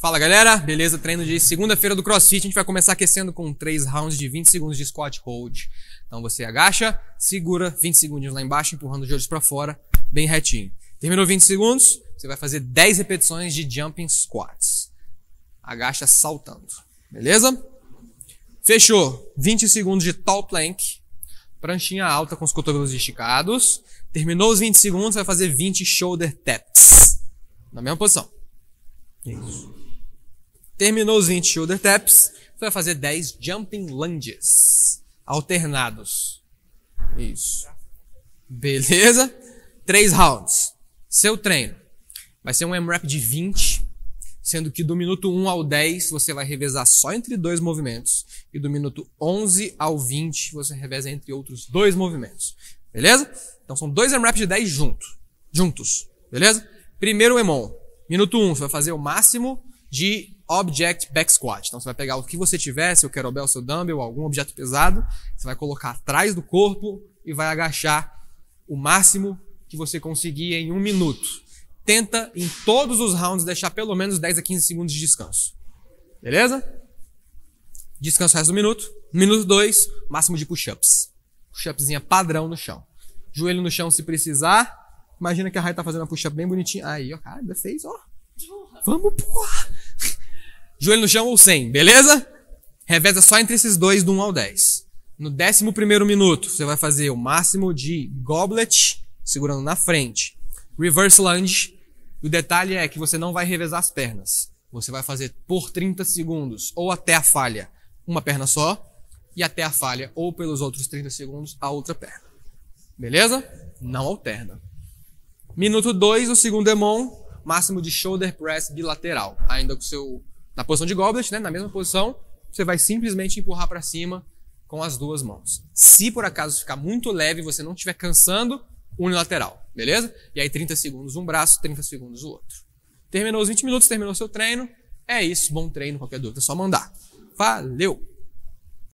Fala galera, beleza? Treino de segunda-feira do CrossFit. A gente vai começar aquecendo com 3 rounds de 20 segundos de squat hold. Então você agacha, segura 20 segundos lá embaixo, empurrando os joelhos para fora, bem retinho. Terminou 20 segundos, você vai fazer 10 repetições de jumping squats. Agacha saltando, beleza? Fechou. 20 segundos de tall plank, pranchinha alta com os cotovelos esticados. Terminou os 20 segundos, vai fazer 20 shoulder taps. Na mesma posição. Isso. Terminou os 20 shoulder taps, vai fazer 10 jumping lunges alternados. Isso. Beleza? Três rounds. Seu treino vai ser um M-Rap de 20, sendo que do minuto 1 ao 10 você vai revezar só entre dois movimentos e do minuto 11 ao 20 você reveza entre outros dois movimentos. Beleza? Então são dois M-Raps de 10 junto, juntos. Juntos. Beleza? Primeiro m Emon. Minuto 1, um, você vai fazer o máximo de Object Back Squat. Então você vai pegar o que você tiver, seu kettlebell, seu dumbbell, algum objeto pesado, você vai colocar atrás do corpo e vai agachar o máximo que você conseguir em um minuto. Tenta em todos os rounds deixar pelo menos 10 a 15 segundos de descanso. Beleza? Descanso o resto do minuto. Minuto 2, máximo de push-ups. Push-upzinha padrão no chão. Joelho no chão se precisar. Imagina que a Raia tá fazendo uma push-up bem bonitinha. Aí, ó, cara, ainda fez, ó. Vamos, porra! joelho no chão ou sem, beleza? Reveza só entre esses dois, do 1 ao 10. No 11 minuto, você vai fazer o máximo de goblet, segurando na frente. Reverse lunge. O detalhe é que você não vai revezar as pernas. Você vai fazer por 30 segundos, ou até a falha, uma perna só, e até a falha, ou pelos outros 30 segundos, a outra perna. Beleza? Não alterna. Minuto 2, o segundo demon, é máximo de shoulder press bilateral, ainda com o seu na posição de goblet, né, na mesma posição, você vai simplesmente empurrar para cima com as duas mãos. Se por acaso ficar muito leve, você não estiver cansando, unilateral, beleza? E aí 30 segundos um braço, 30 segundos o outro. Terminou os 20 minutos, terminou seu treino. É isso, bom treino, qualquer dúvida é só mandar. Valeu!